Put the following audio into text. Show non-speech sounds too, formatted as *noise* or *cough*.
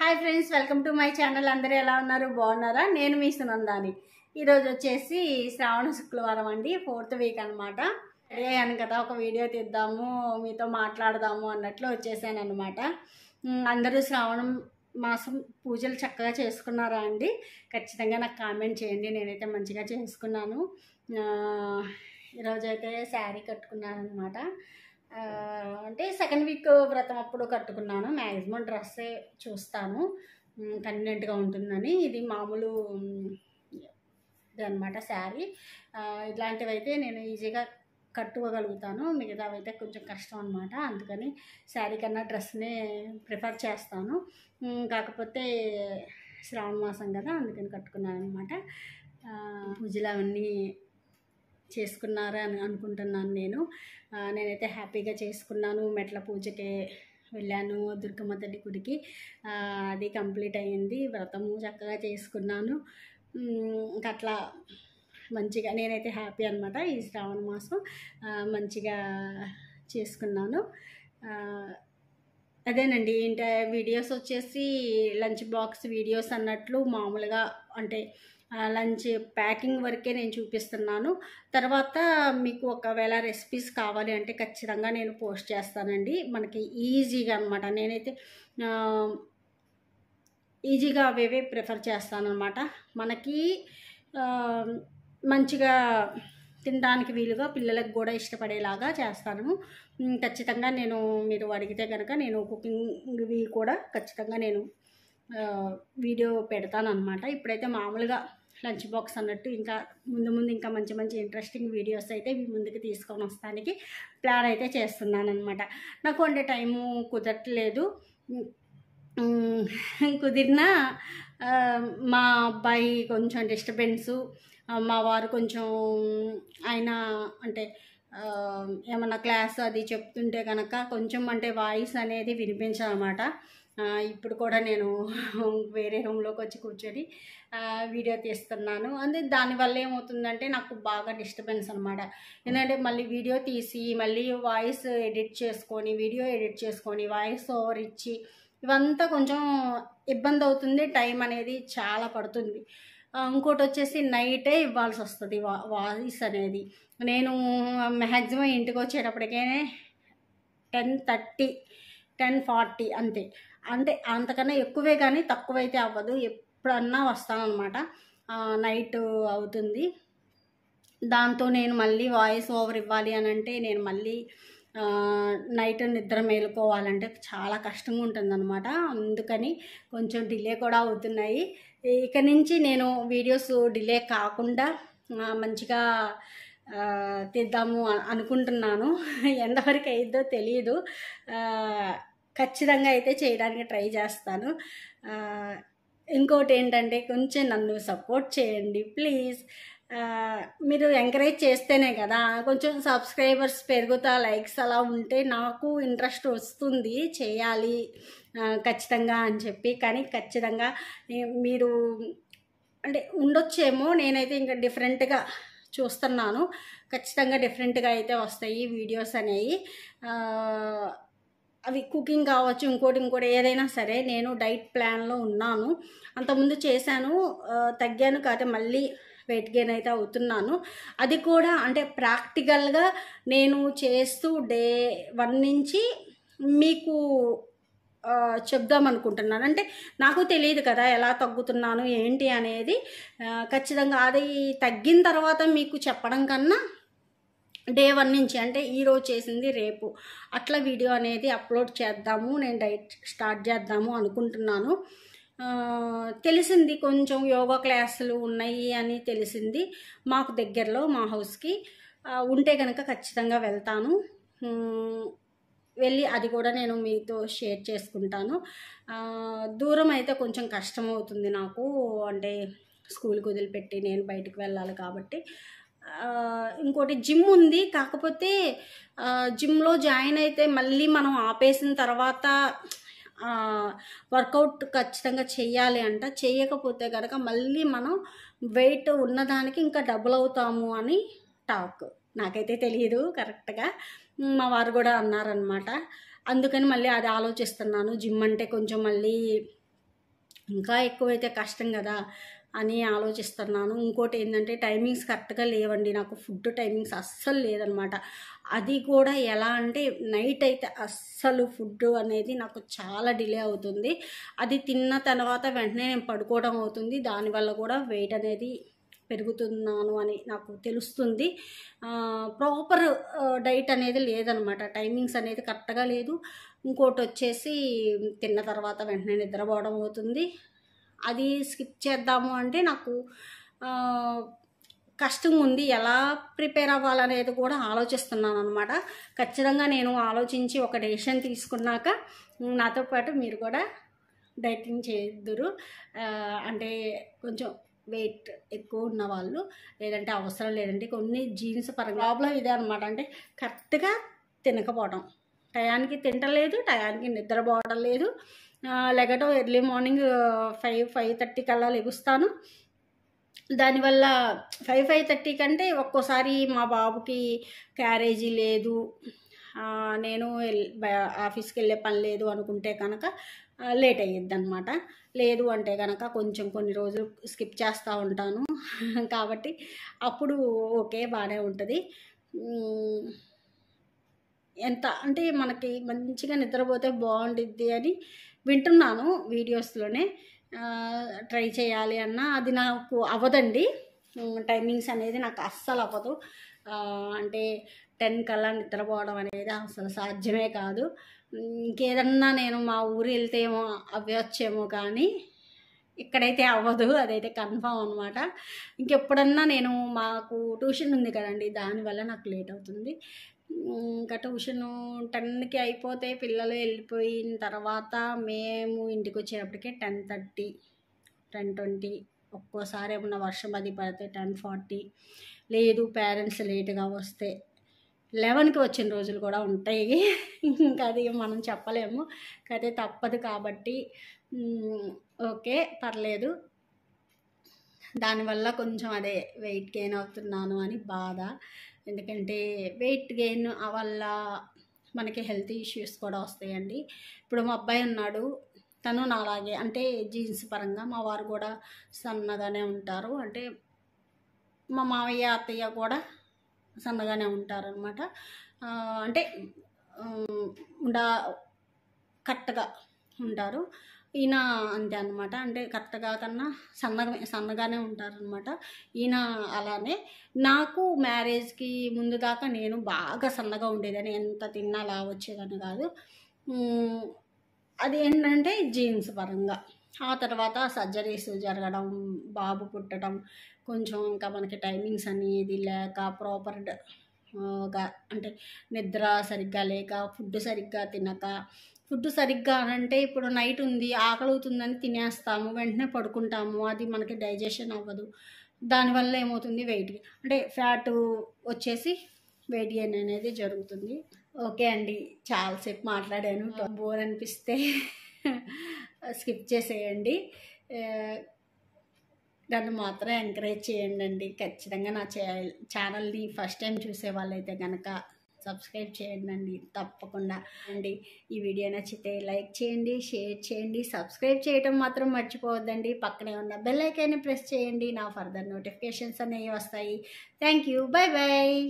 hi friends welcome to my channel అందరూ ఎలా ఉన్నారు బాగున్నారా నేను మీ సునందాని ఈరోజు వచ్చేసి శ్రావణ శుక్రవారం అండి ఫోర్త్ వీక్ అనమాట అదే అని కదా ఒక వీడియో తీద్దాము మీతో మాట్లాడదాము అన్నట్లు వచ్చేసాను అనమాట అందరూ శ్రావణం మాసం పూజలు చక్కగా చేసుకున్నారా అండి ఖచ్చితంగా నాకు కామెంట్ చేయండి నేనైతే మంచిగా చేసుకున్నాను ఈరోజైతే శారీ కట్టుకున్నాను అనమాట అంటే సెకండ్ వీక్ వ్రతం అప్పుడు కట్టుకున్నాను మ్యాక్సిమం డ్రెస్సే చూస్తాను కన్వీనెంట్గా ఉంటుందని ఇది మామూలు అనమాట శారీ ఇట్లాంటివి అయితే నేను ఈజీగా కట్టుకోగలుగుతాను మిగతావి అయితే కొంచెం కష్టం అనమాట అందుకని శారీ కన్నా డ్రెస్నే ప్రిఫర్ చేస్తాను కాకపోతే శ్రావణ మాసం కదా అందుకని కట్టుకున్నాను అనమాట పూజలు అవన్నీ చేసుకున్నారా అని అనుకుంటున్నాను నేను నేనైతే హ్యాపీగా చేసుకున్నాను మెట్ల పూజకే వెళ్ళాను దుర్గమ్మ తల్లి గుడికి అది కంప్లీట్ అయ్యింది వ్రతము చక్కగా చేసుకున్నాను ఇంకా అట్లా మంచిగా నేనైతే హ్యాపీ అనమాట ఈ శ్రావణ మాసం మంచిగా చేసుకున్నాను అదేనండి ఇంటర్ వీడియోస్ వచ్చేసి లంచ్ బాక్స్ వీడియోస్ అన్నట్లు మామూలుగా అంటే లంచ్ ప్యాకింగ్ వరకే నేను చూపిస్తున్నాను తర్వాత మీకు ఒకవేళ రెసిపీస్ కావాలి అంటే ఖచ్చితంగా నేను పోస్ట్ చేస్తానండి మనకి ఈజీగా అనమాట నేనైతే ఈజీగా అవేవే ప్రిఫర్ చేస్తానమాట మనకి మంచిగా తినడానికి వీలుగా పిల్లలకు కూడా ఇష్టపడేలాగా చేస్తాను ఖచ్చితంగా నేను మీరు అడిగితే కనుక నేను కుకింగ్వి కూడా ఖచ్చితంగా నేను వీడియో పెడతాను అనమాట ఇప్పుడైతే మామూలుగా లంచ్ బాక్స్ అన్నట్టు ఇంకా ముందు ముందు ఇంకా మంచి మంచి ఇంట్రెస్టింగ్ వీడియోస్ అయితే ముందుకు తీసుకొని వస్తానికి ప్లాన్ అయితే చేస్తున్నాను అనమాట నాకు వండే టైము కుదరట్లేదు కుదిరినా మా అబ్బాయి కొంచెం డిస్టర్బెన్సు మా వారు కొంచెం ఆయన అంటే ఏమన్నా క్లాస్ అది చెప్తుంటే కనుక కొంచెం అంటే వాయిస్ అనేది వినిపించాలన్నమాట ఇప్పుడు కూడా నేను *laughs* వేరే రూమ్లోకి వచ్చి కూర్చొని వీడియో తీస్తున్నాను అంటే దానివల్ల ఏమవుతుందంటే నాకు బాగా డిస్టర్బెన్స్ అనమాట ఎందుకంటే మళ్ళీ వీడియో తీసి మళ్ళీ వాయిస్ ఎడిట్ చేసుకొని వీడియో ఎడిట్ చేసుకొని వాయిస్ ఓవర్ ఇచ్చి ఇవంతా కొంచెం ఇబ్బంది అవుతుంది టైం అనేది చాలా పడుతుంది ఇంకోటి వచ్చేసి నైటే ఇవ్వాల్సి వస్తుంది వా వాయిస్ అనేది నేను మ్యాక్సిమం ఇంటికి వచ్చేటప్పటికే టెన్ థర్టీ టెన్ ఫార్టీ అంతే అంటే అంతకన్నా ఎక్కువే కానీ తక్కువైతే అవ్వదు ఎప్పుడన్నా వస్తానమాట నైట్ అవుతుంది దాంతో నేను మళ్ళీ వాయిస్ ఓవర్ ఇవ్వాలి అని అంటే నేను మళ్ళీ నైట్ నిద్ర మేలుకోవాలంటే చాలా కష్టంగా ఉంటుందన్నమాట అందుకని కొంచెం డిలే కూడా అవుతున్నాయి ఇక నుంచి నేను వీడియోస్ డిలే కాకుండా మంచిగా తీద్దాము అనుకుంటున్నాను *laughs* ఎంతవరకు అయిద్దో తెలియదు ఖచ్చితంగా అయితే చేయడానికి ట్రై చేస్తాను ఇంకోటి ఏంటంటే కొంచెం నన్ను సపోర్ట్ చేయండి ప్లీజ్ మీరు ఎంకరేజ్ చేస్తేనే కదా కొంచెం సబ్స్క్రైబర్స్ పెరుగుతా లైక్స్ అలా ఉంటే నాకు ఇంట్రెస్ట్ వస్తుంది చేయాలి ఖచ్చితంగా అని చెప్పి కానీ ఖచ్చితంగా మీరు అంటే ఉండొచ్చేమో నేనైతే ఇంకా డిఫరెంట్గా చూస్తున్నాను ఖచ్చితంగా డిఫరెంట్గా అయితే వస్తాయి వీడియోస్ అనేవి అవి కుకింగ్ కావచ్చు ఇంకోటి ఇంకోటి ఏదైనా సరే నేను డైట్ ప్లాన్లో ఉన్నాను అంతకుముందు చేశాను తగ్గాను కాదు మళ్ళీ వెయిట్ గెయిన్ అయితే అవుతున్నాను అది కూడా అంటే ప్రాక్టికల్గా నేను చేస్తూ డే వన్ నుంచి మీకు చెప్దాం అనుకుంటున్నాను అంటే నాకు తెలియదు కదా ఎలా తగ్గుతున్నాను ఏంటి అనేది ఖచ్చితంగా అది తగ్గిన తర్వాత మీకు చెప్పడం కన్నా డే వన్ నుంచి అంటే ఈరోజు చేసింది రేపు అట్లా వీడియో అనేది అప్లోడ్ చేద్దాము నేను డైట్ స్టార్ట్ చేద్దాము అనుకుంటున్నాను తెలిసింది కొంచెం యోగా క్లాసులు ఉన్నాయి అని తెలిసింది మాకు దగ్గరలో మా హౌస్కి ఉంటే కనుక ఖచ్చితంగా వెళ్తాను వెళ్ళి అది కూడా నేను మీతో షేర్ చేసుకుంటాను దూరం అయితే కొంచెం కష్టం అవుతుంది నాకు అంటే స్కూల్కి వదిలిపెట్టి నేను బయటికి వెళ్ళాలి కాబట్టి ఇంకోటి జిమ్ ఉంది కాకపోతే జిమ్లో జాయిన్ అయితే మళ్ళీ మనం ఆపేసిన తర్వాత వర్కౌట్ ఖచ్చితంగా చేయాలి అంట చేయకపోతే కనుక మళ్ళీ మనం వెయిట్ ఉన్నదానికి ఇంకా డబుల్ అవుతాము అని టాక్ నాకైతే తెలియదు కరెక్ట్గా మా వారు కూడా అన్నారనమాట అందుకని మళ్ళీ అది ఆలోచిస్తున్నాను జిమ్ అంటే కొంచెం మళ్ళీ ఇంకా ఎక్కువైతే కష్టం కదా అని ఆలోచిస్తున్నాను ఇంకోటి ఏంటంటే టైమింగ్స్ కరెక్ట్గా లేవండి నాకు ఫుడ్ టైమింగ్స్ అస్సలు లేదనమాట అది కూడా ఎలా అంటే నైట్ అయితే అస్సలు ఫుడ్ అనేది నాకు చాలా డిలే అవుతుంది అది తిన్న తర్వాత వెంటనే నేను పడుకోవడం అవుతుంది దానివల్ల కూడా వెయిట్ అనేది పెరుగుతున్నాను అని నాకు తెలుస్తుంది ప్రాపర్ డైట్ అనేది లేదనమాట టైమింగ్స్ అనేది కరెక్ట్గా లేదు ఇంకోటి వచ్చేసి తిన్న తర్వాత వెంటనే నిద్రపోవడం అవుతుంది అది స్కిప్ చేద్దాము అంటే నాకు కష్టం ఉంది ఎలా ప్రిపేర్ అవ్వాలనేది కూడా ఆలోచిస్తున్నాను అనమాట ఖచ్చితంగా నేను ఆలోచించి ఒక డెసిషన్ తీసుకున్నాక నాతో పాటు మీరు కూడా డైటింగ్ చేద్దురు అంటే కొంచెం వెయిట్ ఎక్కువ ఉన్న వాళ్ళు లేదంటే అవసరం లేదంటే కొన్ని జీన్స్ పరంగా ప్రాబ్లం ఇదే అనమాట అంటే కరెక్ట్గా తినకపోవడం టయానికి తింటలేదు టయానికి నిద్రపోవడం లేదు లేకపోతే early morning five five thirty కల్లా లెగుస్తాను దానివల్ల ఫైవ్ ఫైవ్ థర్టీ కంటే ఒక్కోసారి మా బాబుకి క్యారేజీ లేదు నేను ఆఫీస్కి వెళ్ళే పని లేదు అనుకుంటే కనుక లేట్ అయ్యిద్ది అనమాట లేదు అంటే కనుక కొంచెం కొన్ని రోజులు స్కిప్ చేస్తూ ఉంటాను *laughs* కాబట్టి అప్పుడు ఓకే బాగానే ఉంటుంది ఎంత అంటే మనకి మంచిగా నిద్రపోతే బాగుండిద్ది అని వింటున్నాను వీడియోస్లోనే ట్రై చేయాలి అన్న అది నాకు అవ్వదండి టైమింగ్స్ అనేది నాకు అస్సలు అవ్వదు అంటే టెన్ కల్లా నిద్రపోవడం అనేది అసలు సాధ్యమే కాదు ఇంకేదన్నా నేను మా ఊరు వెళ్తే ఏమో అవ్వచ్చేమో కానీ ఇక్కడైతే అవ్వదు అదైతే కన్ఫామ్ అనమాట ఇంకెప్పుడన్నా నేను మాకు ట్యూషన్ ఉంది కదండి దానివల్ల నాకు లేట్ అవుతుంది ఇంకా ట్యూషన్ టెన్కి అయిపోతే పిల్లలు వెళ్ళిపోయిన తర్వాత మేము ఇంటికి వచ్చేటప్పటికే టెన్ థర్టీ టెన్ ట్వంటీ ఒక్కోసారి ఏమన్నా వర్షం అది పడితే టెన్ ఫార్టీ లేదు పేరెంట్స్ లేట్గా వస్తే లెవెన్కి వచ్చిన రోజులు కూడా ఉంటాయి ఇంకా అది మనం చెప్పలేము అయితే తప్పదు కాబట్టి ఓకే పర్లేదు దానివల్ల కొంచెం అదే వెయిట్ గెయిన్ అవుతున్నాను అని బాధ ఎందుకంటే వెయిట్ గెయిన్ వల్ల మనకి హెల్త్ ఇష్యూస్ కూడా వస్తాయండి ఇప్పుడు మా అబ్బాయి ఉన్నాడు తను నాలాగే అంటే జీన్స్ పరంగా మా వారు కూడా సన్నగానే ఉంటారు అంటే మా మావయ్య అత్తయ్య కూడా సన్నగానే ఉంటారనమాట అంటే ఉండా కరెక్ట్గా ఉంటారు ఈయన అంతే అనమాట అంటే కరెక్ట్గా కన్నా సన్నగా సన్నగానే ఉంటారనమాట ఈయన అలానే నాకు మ్యారేజ్కి ముందు దాకా నేను బాగా సన్నగా ఉండేదని ఎంత తిన్నా అలా వచ్చేదని కాదు అది ఏంటంటే జీన్స్ పరంగా ఆ తర్వాత సర్జరీస్ జరగడం బాబు పుట్టడం కొంచెం ఇంకా మనకి టైమింగ్స్ అనేది లేక ప్రాపర్ అంటే నిద్ర సరిగ్గా లేక ఫుడ్ సరిగ్గా తినక ఫుడ్ సరిగ్గా అంటే ఇప్పుడు నైట్ ఉంది ఆకలి అవుతుందని తినేస్తాము వెంటనే పడుకుంటాము అది మనకి డైజెషన్ అవ్వదు దానివల్ల ఏమవుతుంది వెయిట్ అంటే ఫ్యాట్ వచ్చేసి వెయిట్ గెయిన్ అనేది జరుగుతుంది ఓకే అండి చాలాసేపు మాట్లాడాను బోర్ అనిపిస్తే స్కిప్ *laughs* చేసేయండి నన్ను మాత్రం ఎంకరేజ్ చేయండి అండి ఖచ్చితంగా నా ఛానల్ని ఫస్ట్ టైం చూసే వాళ్ళైతే కనుక సబ్స్క్రైబ్ చేయండి అండి తప్పకుండా అండి ఈ వీడియో నచ్చితే లైక్ చేయండి షేర్ చేయండి సబ్స్క్రైబ్ చేయడం మాత్రం మర్చిపోవద్దండి పక్కనే ఉన్న బెల్ ఐకాన్ని ప్రెస్ చేయండి నా ఫర్దర్ నోటిఫికేషన్స్ అనేవి వస్తాయి థ్యాంక్ యూ బాయ్